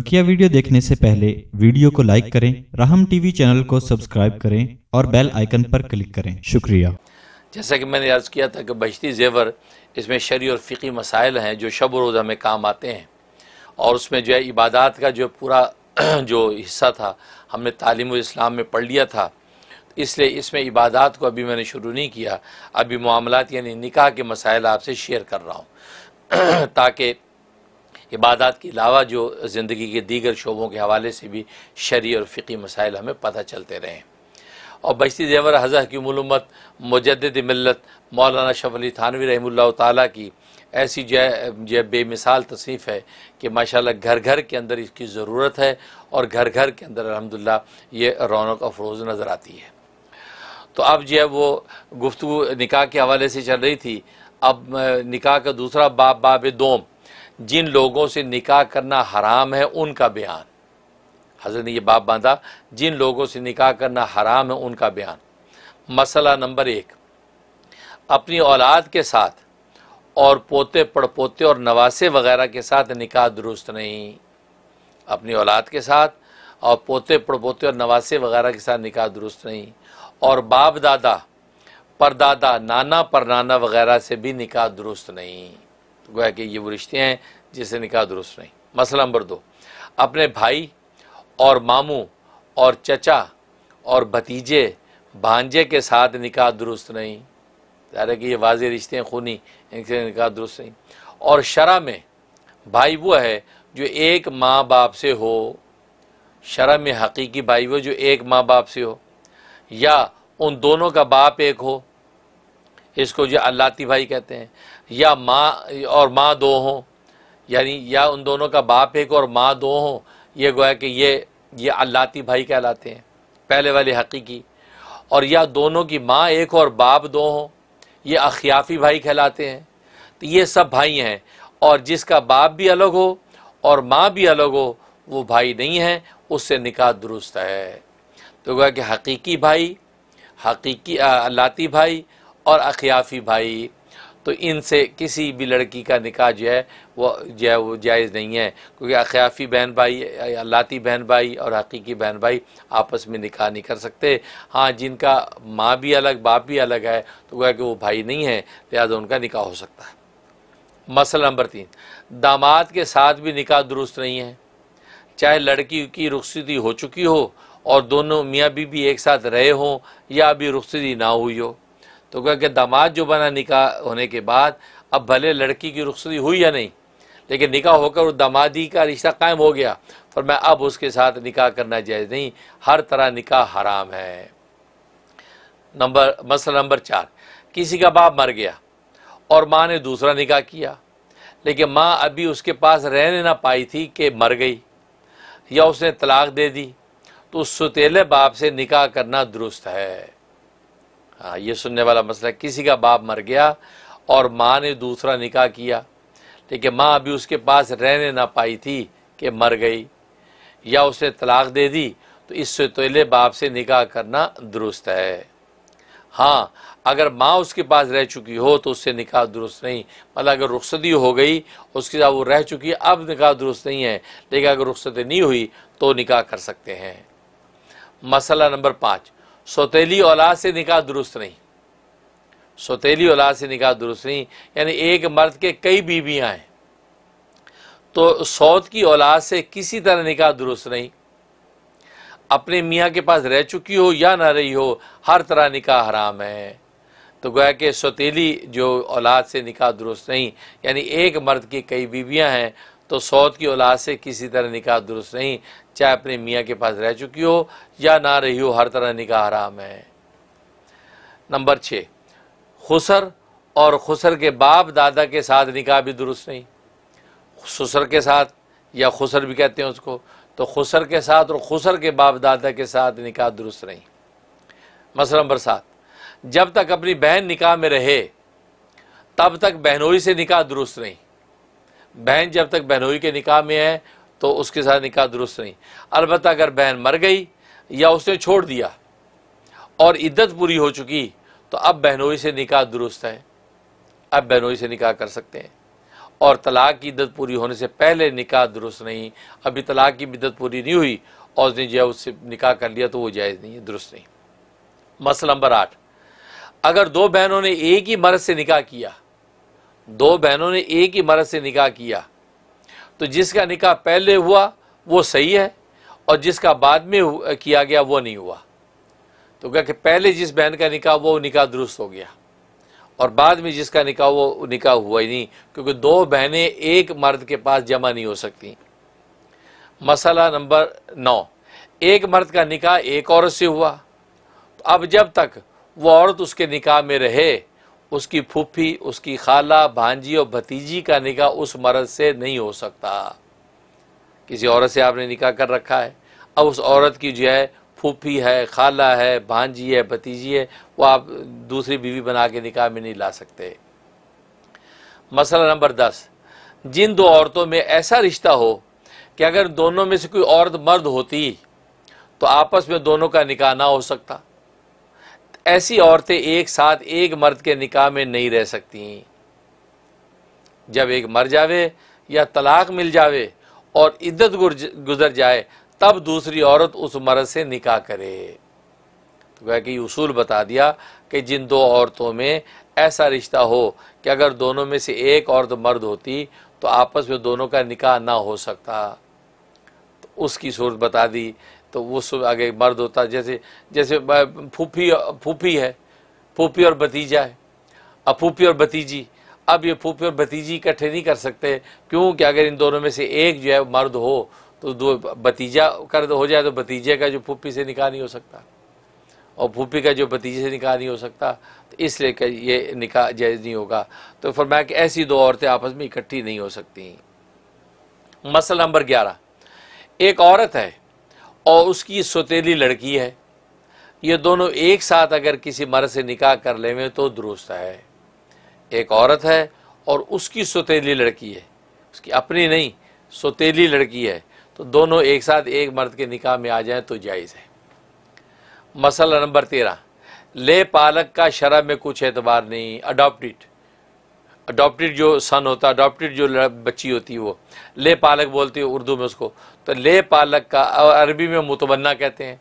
बकिया वीडियो देखने से पहले वीडियो को लाइक करें राहम टीवी चैनल को सब्सक्राइब करें और बेल आइकन पर क्लिक करें शुक्रिया जैसा कि मैंने अर्ज़ किया था कि बशती जेवर इसमें शरी और फ़िकी मसाइल हैं जो शब रोज़ हमें काम आते हैं और उसमें जो है इबादत का जो पूरा जो हिस्सा था हमने तालीम इस्लाम में पढ़ लिया था इसलिए इसमें इबादत को अभी मैंने शुरू नहीं किया अभी मामला यानी निकाह के मसाइल आपसे शेयर कर रहा हूँ ताकि इबादत के अलावा जो ज़िंदगी के दीगर शोबों के हवाले से भी शरी और फ़िकी मसाइल हमें पता चलते रहे हैं और बशती जेवर हज़ा की मलूमत मुजद मिलत मौलाना शब अली थानवी रहमल्ला ताली की ऐसी जो बे मिसाल तसनीफ़ है कि माशा घर घर के अंदर इसकी ज़रूरत है और घर घर के अंदर अलहमदिल्ला ये रौनक अफरोज़ नज़र आती है तो अब जो है वो गुफ्तु निकाह के हवाले से चल रही थी अब निकाह का दूसरा बाब बाब दोम जिन लोगों से निकाह करना हराम है उनका बयान हजरत ने यह बाप बांधा जिन लोगों से निकाह करना हराम है उनका बयान मसला नंबर एक अपनी औलाद के साथ और पोते पड़पोते और नवासे वगैरह के साथ निकाह दुरुस्त नहीं अपनी औलाद के साथ और पोते पड़पोते और नवासे वगैरह के साथ निकाह दुरुस्त नहीं और बाप दादा परदादा नाना पर नाना वगैरह से भी निकाह दुरुस्त नहीं तो गोया कि ये वो रिश्ते हैं जिससे निकाह दुरुस्त नहीं मसला नंबर दो अपने भाई और मामू और चचा और भतीजे भांजे के साथ निकाह दुरुस्त नहीं ज्यादा कि ये वाज रिश्ते हैं खूनी इनसे निकाह दुरुस्त नहीं और शरा में भाई वो है जो एक माँ बाप से हो शरा में हकीकी भाई वो जो एक माँ बाप से हो या उन दोनों का बाप एक हो इसको जो अल्लाती भाई कहते हैं या माँ और माँ दो हों यानी या उन दोनों का बाप एक और माँ दो हों ये गोया कि ये ये अल्लाती भाई कहलाते हैं पहले वाले हकीकी और या दोनों की माँ एक और बाप दो हों ये अखियाफी भाई कहलाते हैं तो ये सब भाई हैं और जिसका बाप भी अलग हो और माँ भी अलग हो वो भाई नहीं है उससे निकाह दुरुस्त है तो गोया कि हकीकी भाई हकीकी अल्लाती भाई और अखियाफी भाई तो इनसे किसी भी लड़की का निकाह जो है वो जो है वो जायज़ नहीं है क्योंकि अख्याफ़ी बहन भाई अलाती बहन भाई और हकीकी बहन भाई आपस में निकाह नहीं कर सकते हाँ जिनका माँ भी अलग बाप भी अलग है तो क्या कि वो भाई नहीं है लिहाजा उनका निकाह हो सकता है मसल नंबर तीन दामाद के साथ भी निकाह दुरुस्त नहीं है चाहे लड़की की रुखसदी हो चुकी हो और दोनों मियाँ बीबी एक साथ रहे हों या अभी रुखसदी ना हुई हो तो क्या कि दामाद जो बना निका होने के बाद अब भले लड़की की रुखसती हुई या नहीं लेकिन निका होकर उस दामादी का रिश्ता कायम हो गया पर मैं अब उसके साथ निका करना जायज़ नहीं हर तरह निका हराम है नंबर मसला नंबर चार किसी का बाप मर गया और माँ ने दूसरा निका किया लेकिन माँ अभी उसके पास रहने ना पाई थी कि मर गई या उसने तलाक दे दी तो उस सतीले बाप से निका करना दुरुस्त है ये सुनने वाला मसला किसी का बाप मर गया और माँ ने दूसरा निकाह किया लेकिन माँ अभी उसके पास रहने ना पाई थी कि मर गई या उसने तलाक दे दी तो इससे तोले बाप से निकाह करना दुरुस्त है हाँ अगर माँ उसके पास रह चुकी हो तो उससे निकाह दुरुस्त नहीं मतलब अगर रुखसती हो गई उसके साथ वो रह चुकी है अब निकाह दुरुस्त नहीं है लेकिन अगर रुखसती नहीं हुई तो निकाह कर सकते हैं मसला नंबर पाँच सोतीली औलाद से निकाह दुरुस्त नहीं सोतीली औलाद से निकाह दुरुस्त नहीं यानी एक मर्द के कई बीवियां हैं तो सौत की औलाद से किसी तरह निकाह दुरुस्त नहीं अपने मियाँ के पास रह चुकी हो या ना रही हो हर तरह निकाह हराम है तो गोया कि सौतीली जो औलाद से निकाह दुरुस्त नहीं यानी एक मर्द की कई बीवियाँ हैं तो सौद की औलाद से किसी तरह निकाह दुरुस्त नहीं चाहे अपने मियाँ के पास रह चुकी हो या ना रही हो हर तरह निकाह हराम है नंबर छः खुसर और खुसर के बाप दादा के साथ निकाह भी दुरुस्त नहीं ससुर के साथ या खुसर भी कहते हैं उसको तो खुसर के साथ और खुसर के बाप दादा के साथ निकाह दुरुस्त नहीं मसला नंबर सात जब तक अपनी बहन निकाह में रहे तब तक बहनोई से निकाह दुरुस्त नहीं बहन जब तक बहनोई के निकाह में है तो उसके साथ निकाह दुरुस्त नहीं अलबत् अगर बहन मर गई या उसने छोड़ दिया और इद्दत पूरी हो चुकी तो अब बहनोई से निकाह दुरुस्त है अब बहनोई से निकाह कर सकते हैं और तलाक की इद्दत पूरी होने से पहले निकाह दुरुस्त नहीं अभी तलाक की इद्दत पूरी नहीं हुई और उसने जो है उससे निकाह कर लिया तो वो जायज़ नहीं है दुरुस्त नहीं मसल नंबर आठ अगर दो बहनों ने एक ही मर्द से निकाह किया दो बहनों ने एक ही मर्द से निकाह किया तो जिसका निकाह पहले हुआ वो सही है और जिसका बाद में किया गया वो नहीं हुआ तो क्या कि पहले जिस बहन का निकाह वो निकाह दुरुस्त हो गया और बाद में जिसका निकाह वो निकाह हुआ ही नहीं क्योंकि दो बहनें एक मर्द के पास जमा नहीं हो सकती मसला नंबर नौ एक मर्द का निकाह एक औरत से हुआ तो अब जब तक वो औरत उसके निकाह में रहे उसकी फूफी उसकी खाला भांजी और भतीजी का निकाह उस मर्द से नहीं हो सकता किसी औरत से आपने निकाह कर रखा है अब उस औरत की जो है फूफी है खाला है भांजी है भतीजी है वो आप दूसरी बीवी बना के निकाह में नहीं ला सकते मसला नंबर दस जिन दो औरतों में ऐसा रिश्ता हो कि अगर दोनों में से कोई औरत मर्द होती तो आपस में दोनों का निकाह ना हो सकता ऐसी औरतें एक साथ एक मर्द के निकाह में नहीं रह सकती जब एक मर जावे या तलाक मिल जावे और इद्दत गुजर जाए तब दूसरी औरत उस मर्द से निकाह करे तो कह कि उसूल बता दिया कि जिन दो औरतों में ऐसा रिश्ता हो कि अगर दोनों में से एक औरत मर्द होती तो आपस में दोनों का निकाह ना हो सकता तो उसकी सूरत बता दी तो वो सुबह आगे मर्द होता जैसे जैसे फूफी फूफी है फूफी और भतीजा है अब फूफी और भतीजी अब ये फूफी और भतीजी इकट्ठे नहीं कर सकते क्योंकि अगर इन दोनों में से एक जो है मर्द हो तो दो भतीजा कर हो जाए तो भतीजे का जो फूफी से निकाह नहीं हो सकता और फूफी का जो भतीजे से निकाह नहीं हो सकता तो इसलिए ये निकाह जायज़ नहीं होगा तो फरमाया कि ऐसी दो औरतें आपस में इकट्ठी नहीं हो सकती मसल नंबर ग्यारह एक औरत है और उसकी सोतेली लड़की है ये दोनों एक साथ अगर किसी मर्द से निकाह कर लेवें तो दुरुस्त है एक औरत है और उसकी सोतेली लड़की है उसकी अपनी नहीं सोतेली लड़की है तो दोनों एक साथ एक मर्द के निकाह में आ जाए तो जायज़ है मसला नंबर तेरह ले पालक का शरा में कुछ एतबार नहीं अडॉप्टिड अडोप्टिड जो सन होता है अडोप्टिड जो बच्ची होती है वो ले पालक बोलती है उर्दू में उसको तो ले पालक का और अरबी में मुतमन्ना कहते हैं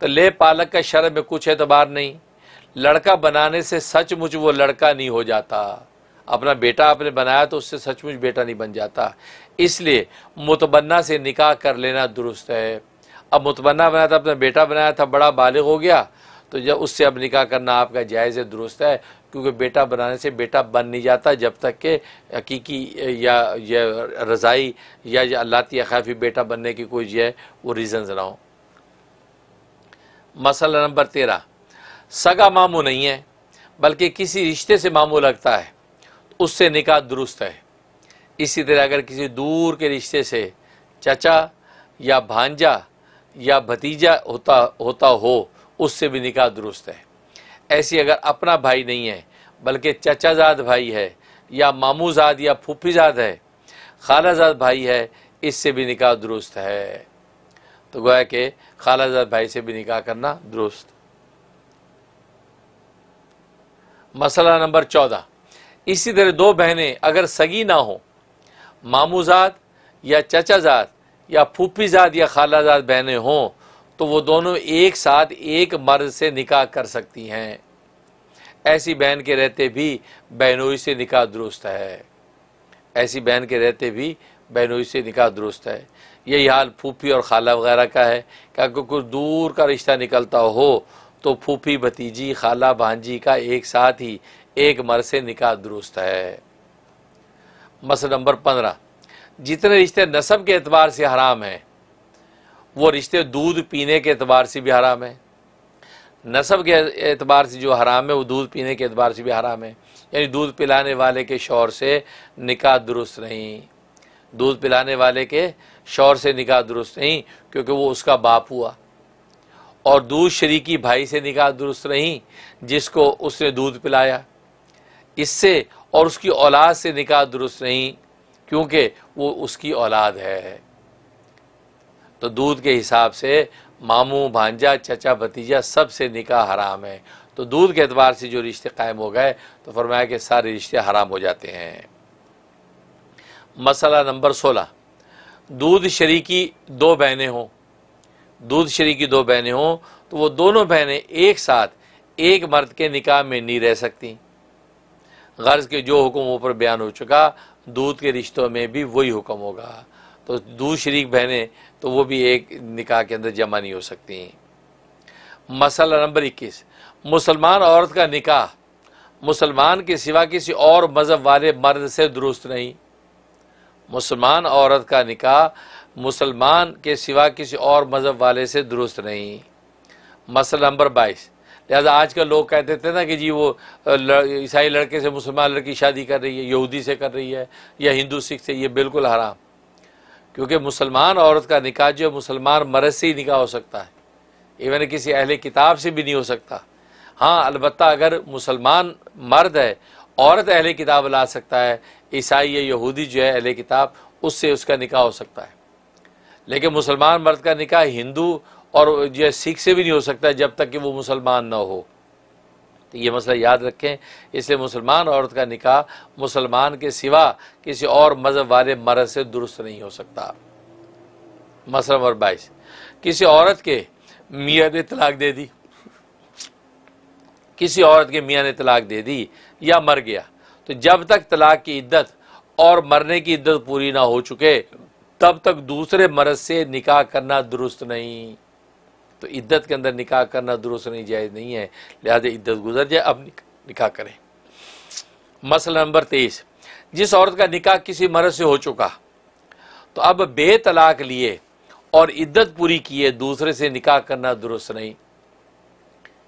तो ले पालक का शर्म में कुछ एतबार नहीं लड़का बनाने से सचमुच वो लड़का नहीं हो जाता अपना बेटा आपने बनाया तो उससे सचमुच बेटा नहीं बन जाता इसलिए मुतमन्ना से निकाह कर लेना दुरुस्त है अब मुतमन्ना बनाया था अपना बेटा बनाया था बड़ा बालिग हो गया तो जब उससे अब निकाह करना आपका जायज़ दुरुस्त है क्योंकि बेटा बनाने से बेटा बन नहीं जाता जब तक के हकीकी या या रज़ाई या, या अल्लाती या बेटा बनने की कोई जो है वो रीज़न्स ना हो मसला नंबर तेरह सगा मामू नहीं है बल्कि किसी रिश्ते से मामू लगता है उससे निकाह दुरुस्त है इसी तरह अगर किसी दूर के रिश्ते से चचा या भांजा या भतीजा होता होता हो उससे भी निकाह दुरुस्त है ऐसी अगर अपना भाई नहीं है बल्कि चचाजाद भाई है या मामूजाद या फूफीजाद है खालाजाद भाई है इससे भी निकाह दुरुस्त है तो गोया के खालाजाद भाई से भी निकाह करना दुरुस्त मसला नंबर चौदह इसी तरह दो बहनें अगर सगी ना हो मामूजाद या चचाजाद या फूफीजाद या खालाजाद बहनें हों तो वो दोनों एक साथ एक मर्द से निकाह कर सकती हैं ऐसी बहन के रहते भी बहनोई से निकाह दुरुस्त है ऐसी बहन के रहते भी बहनोई से निकाह दुरुस्त है यही हाल फूफी और खाला वगैरह का है क्या कुछ दूर का रिश्ता निकलता हो तो फूफी भतीजी खाला भांजी का एक साथ ही एक मर्द से निकाह दुरुस्त है मसल नंबर पंद्रह जितने रिश्ते नस्ब के एतबार से हराम हैं वो रिश्ते दूध पीने के अतबार से भी हराम है नसब के अतबार से जो हराम है वो दूध पीने के अतबार से भी हराम है यानी दूध पिलाने वाले के शौर से निकाह दुरुस्त नहीं दूध पिलाने वाले के शौर से निकाह दुरुस्त नहीं क्योंकि वो उसका बाप हुआ और दूध शरीकी भाई से निकाह दुरुस्त नहीं जिसको उसने दूध पिलाया इससे और उसकी औलाद से निकाह दुरुस्त नहीं क्योंकि वो उसकी औलाद है तो दूध के हिसाब से मामू भांजा चचा भतीजा सब से निकाह हराम है तो दूध के अतबार से जो रिश्ते कायम हो गए तो फरमाया कि सारे रिश्ते हराम हो जाते हैं मसला नंबर सोलह दूध शरीकी दो बहनें हों दूध शरीकी दो बहनें हों तो वो दोनों बहनें एक साथ एक मर्द के निकाह में नहीं रह सकती गर्ज के जो हुक्म ऊपर बयान हो चुका दूध के रिश्तों में भी वही हुक्म होगा तो दूध शरीक बहनें तो वो भी एक निकाह के अंदर जमा नहीं हो सकती हैं मसला नंबर इक्कीस मुसलमान औरत का निकाह मुसलमान के सिवा किसी और मज़हब वाले मर्द से दुरुस्त नहीं मुसलमान औरत का निकाह मुसलमान के सिवा किसी और मज़हब वाले से दुरुस्त नहीं मसला नंबर बाईस लिहाजा आज कल लोग कहते थे ना कि जी वो ईसाई लड़के से मुसलमान लड़की शादी कर रही है यहूदी से कर रही है या हिंदू सिख से ये बिल्कुल हराम क्योंकि मुसलमान औरत का निकाह जो मुसलमान मर्द से ही निकाह हो सकता है इवन किसी अहले किताब से भी नहीं हो सकता हाँ अलबत् अगर मुसलमान मर्द है औरत अहले किताब ला सकता है ईसाई या यहूदी जो है अहले किताब उससे उसका निकाह हो सकता है लेकिन मुसलमान मर्द का निकाह हिंदू और जो है सिख से भी नहीं हो सकता जब तक कि वो मुसलमान ना हो तो ये मसला याद रखें इसलिए मुसलमान औरत का निकाह मुसलमान के सिवा किसी और मज़हब वाले मरद से दुरुस्त नहीं हो सकता मसला नंबर बाईस किसी औरत के मियाँ ने तलाक दे दी किसी औरत के मियाँ ने तलाक दे दी या मर गया तो जब तक तलाक की इद्दत और मरने की इद्दत पूरी ना हो चुके तब तक दूसरे मरद से निकाह करना दुरुस्त नहीं तो इद्दत के अंदर निकाह करना दुरुस्त नहीं जायज़ नहीं है लिहाजा इद्दत गुजर जाए अब निकाह करें मसला नंबर तेईस जिस औरत का निकाह किसी मर्द से हो चुका तो अब बेतलाक लिए और इद्दत पूरी किए दूसरे से निकाह करना दुरुस्त नहीं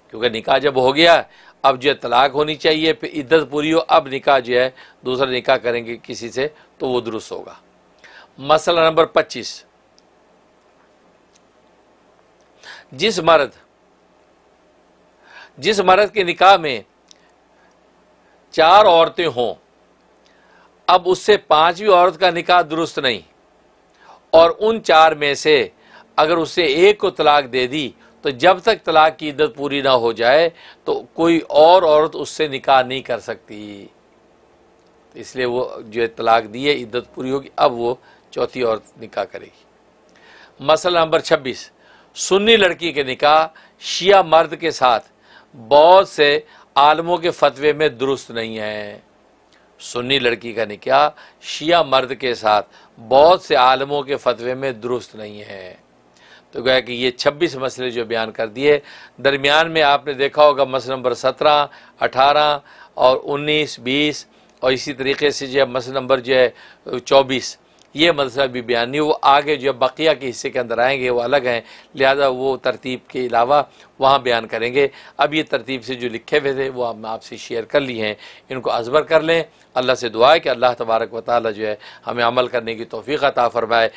क्योंकि निकाह जब हो गया अब जो है तलाक होनी चाहिए फिर इद्दत पूरी हो अब निकाह जो है दूसरा निकाह करेंगे किसी से तो वो दुरुस्त होगा मसला नंबर पच्चीस जिस मर्द जिस मर्द के निकाह में चार औरतें हों अब उससे पांचवी औरत का निकाह दुरुस्त नहीं और उन चार में से अगर उससे एक को तलाक दे दी तो जब तक तलाक की इद्दत पूरी ना हो जाए तो कोई और औरत उससे निकाह नहीं कर सकती तो इसलिए वो जो है तलाक दी है इद्दत पूरी होगी अब वो चौथी औरत निकाह करेगी मसला नंबर छब्बीस सुन्नी लड़की के निकाह शिया मर्द के साथ बहुत से आलमों के फतवे में दुरुस्त नहीं है सुन्नी लड़की का निकाह शिया मर्द के साथ बहुत से आलमों के फतवे में दुरुस्त नहीं है तो गया कि ये 26 मसले जो बयान कर दिए दरमियान में आपने देखा होगा मसल नंबर 17, 18 और 19, 20 और इसी तरीके से जो है मसल नंबर जो है चौबीस ये मदरसा भी बयान नहीं वो आगे जो बकिया के हिस्से के अंदर आएंगे वो अलग हैं लिहाजा वो तरतीब के अलावा वहाँ बयान करेंगे अब ये तरतीब से जो लिखे हुए थे वो हम आपसे शेयर कर लिए हैं इनको अजबर कर लें अल्लाह से दुआ है कि अल्लाह तबारक व ताली जो है हमें अमल करने की तोफ़ी अता फ़रमाए